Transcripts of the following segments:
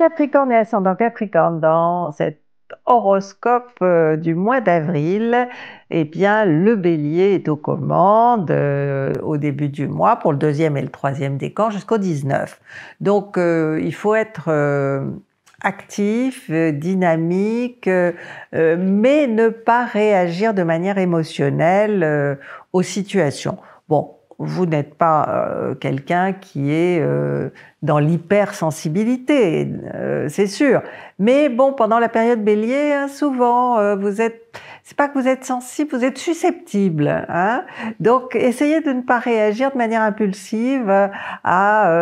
Capricorne et ascendant Capricorne dans cet horoscope euh, du mois d'avril, eh bien le bélier est aux commandes euh, au début du mois pour le deuxième et le troisième décan jusqu'au 19. Donc euh, il faut être actif, dynamique, mais ne pas réagir de manière émotionnelle aux situations. Bon, vous n'êtes pas euh, quelqu'un qui est euh, dans l'hypersensibilité, euh, c'est sûr. Mais bon, pendant la période Bélier, hein, souvent, vous êtes, c'est pas que vous êtes sensible, vous êtes susceptible. Hein Donc, essayez de ne pas réagir de manière impulsive à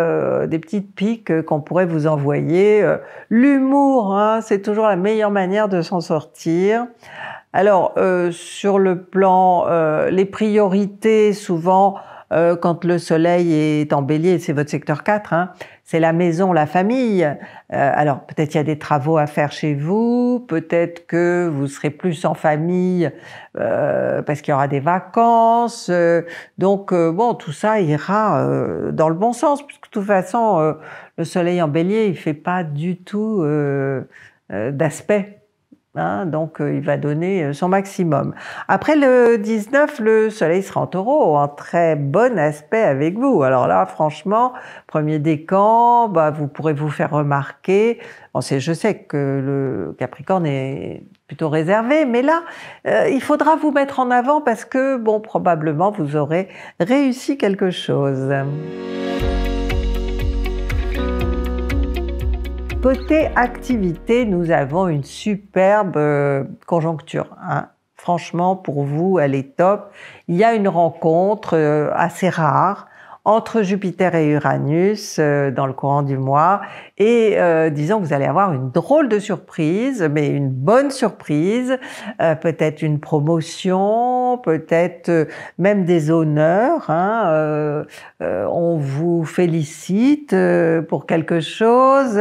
des petites piques qu'on pourrait vous envoyer. L'humour, hein, c'est toujours la meilleure manière de s'en sortir. Alors, sur le plan, les priorités, souvent, euh, quand le soleil est en bélier, c'est votre secteur 4, hein, c'est la maison, la famille. Euh, alors peut-être il y a des travaux à faire chez vous, peut-être que vous serez plus en famille euh, parce qu'il y aura des vacances. Euh, donc euh, bon, tout ça ira dans le bon sens, puisque de toute façon, le soleil en bélier, il fait pas du tout d'aspect Hein, donc euh, il va donner euh, son maximum. Après le 19, le soleil sera en taureau, un très bon aspect avec vous. Alors là, franchement, premier décan, bah, vous pourrez vous faire remarquer. je sais que le Capricorne est plutôt réservé, mais là, euh, il faudra vous mettre en avant parce que, bon, probablement, vous aurez réussi quelque chose. Côté activité, nous avons une superbe euh, conjoncture. Hein. Franchement, pour vous, elle est top. Il y a une rencontre euh, assez rare entre Jupiter et Uranus euh, dans le courant du mois. Et euh, disons que vous allez avoir une drôle de surprise, mais une bonne surprise, euh, peut-être une promotion, peut-être euh, même des honneurs. Hein, euh, on vous félicite pour quelque chose.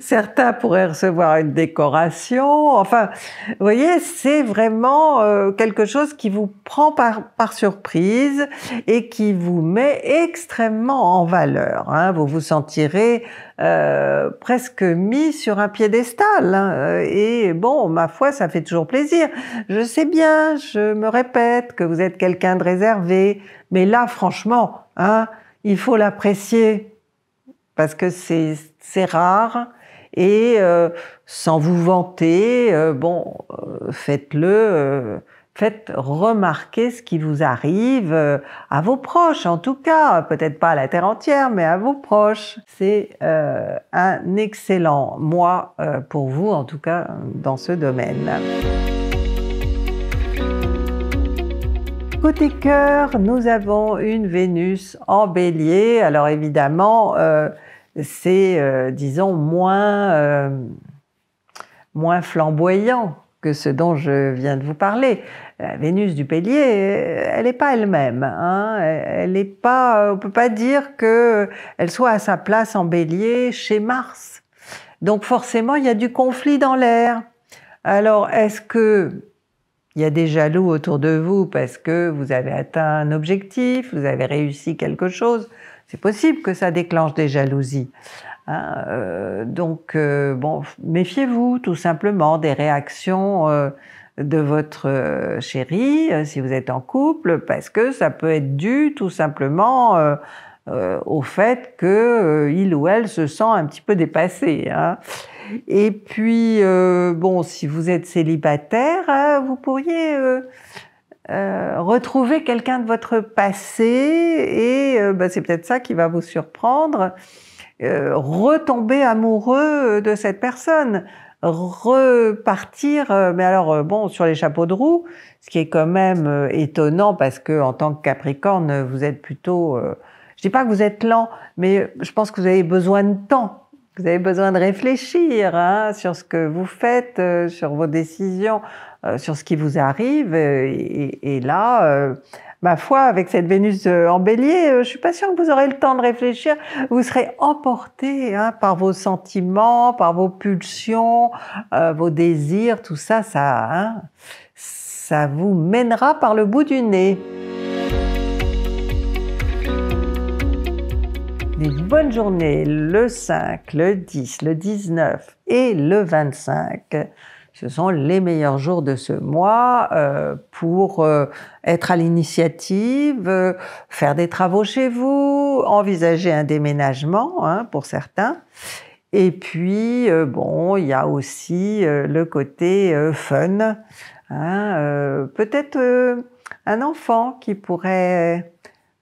certains pourraient recevoir une décoration. Enfin, vous voyez, c'est vraiment quelque chose qui vous prend par, par surprise et qui vous met extrêmement en valeur. Hein. Vous vous sentirez euh, presque mis sur un piédestal. Hein. Euh, et bon, ma foi, ça fait toujours plaisir. Je sais bien, je me répète que vous êtes quelqu'un de réservé, mais là, franchement, hein, il faut l'apprécier parce que c'est rare. Et euh, sans vous vanter, bon, faites-le faites remarquer ce qui vous arrive euh, à vos proches, en tout cas, peut-être pas à la terre entière, mais à vos proches. C'est euh, un excellent mois euh, pour vous, en tout cas dans ce domaine. Côté cœur, nous avons une Vénus en bélier. Alors évidemment, c'est, disons, moins, moins flamboyant que ce dont je viens de vous parler. Vénus du Bélier, elle n'est pas elle-même. Hein? Elle n'est pas, on peut pas dire que elle soit à sa place en Bélier chez Mars. Donc forcément, il y a du conflit dans l'air. Alors, est-ce que il y a des jaloux autour de vous parce que vous avez atteint un objectif, vous avez réussi quelque chose. C'est possible que ça déclenche des jalousies. Hein, euh, donc, euh, bon, méfiez-vous tout simplement des réactions euh, de votre chéri si vous êtes en couple, parce que ça peut être dû tout simplement au fait que il ou elle se sent un petit peu dépassé. Hein. Et puis, bon, si vous êtes célibataire, vous pourriez retrouver quelqu'un de votre passé et bah, c'est peut-être ça qui va vous surprendre. Euh, retomber amoureux euh, de cette personne, repartir, euh, mais alors bon, sur les chapeaux de roue, ce qui est quand même étonnant parce que en tant que Capricorne, vous êtes plutôt, je dis pas que vous êtes lent, mais je pense que vous avez besoin de temps vous avez besoin de réfléchir hein, sur ce que vous faites, euh, sur vos décisions, euh, sur ce qui vous arrive. Euh, et, là, ma foi, avec cette Vénus en bélier, je suis pas sûre que vous aurez le temps de réfléchir. Vous serez emporté hein, par vos sentiments, par vos pulsions, vos désirs, tout ça, ça, hein, ça vous mènera par le bout du nez. Bonne bonnes journées le 5, le 10, le 19 et le 25. Ce sont les meilleurs jours de ce mois euh, pour euh, être à l'initiative, euh, faire des travaux chez vous, envisager un déménagement hein, pour certains. Et puis, bon, il y a aussi le côté fun. Hein, peut-être un enfant qui pourrait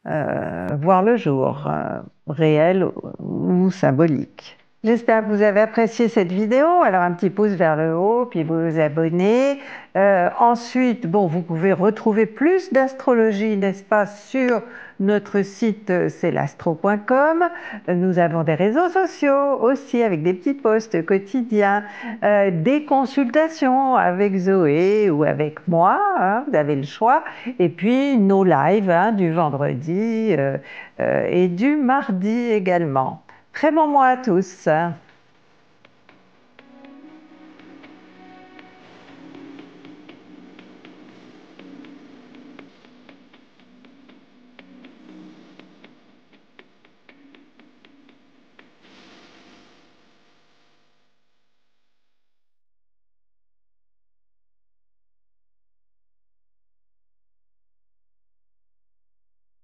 euh, voir le jour, euh, réel ou symbolique. J'espère que vous avez apprécié cette vidéo. Alors un petit pouce vers le haut, puis vous vous abonnez. Euh, ensuite, bon, vous pouvez retrouver plus d'astrologie, n'est-ce pas, sur notre site euh, c'est l'astro.com. Nous avons des réseaux sociaux aussi avec des petits posts quotidiens, euh, des consultations avec Zoé ou avec moi, hein, vous avez le choix. Et puis nos lives hein, du vendredi euh, euh et du mardi également. Très bon mois à tous.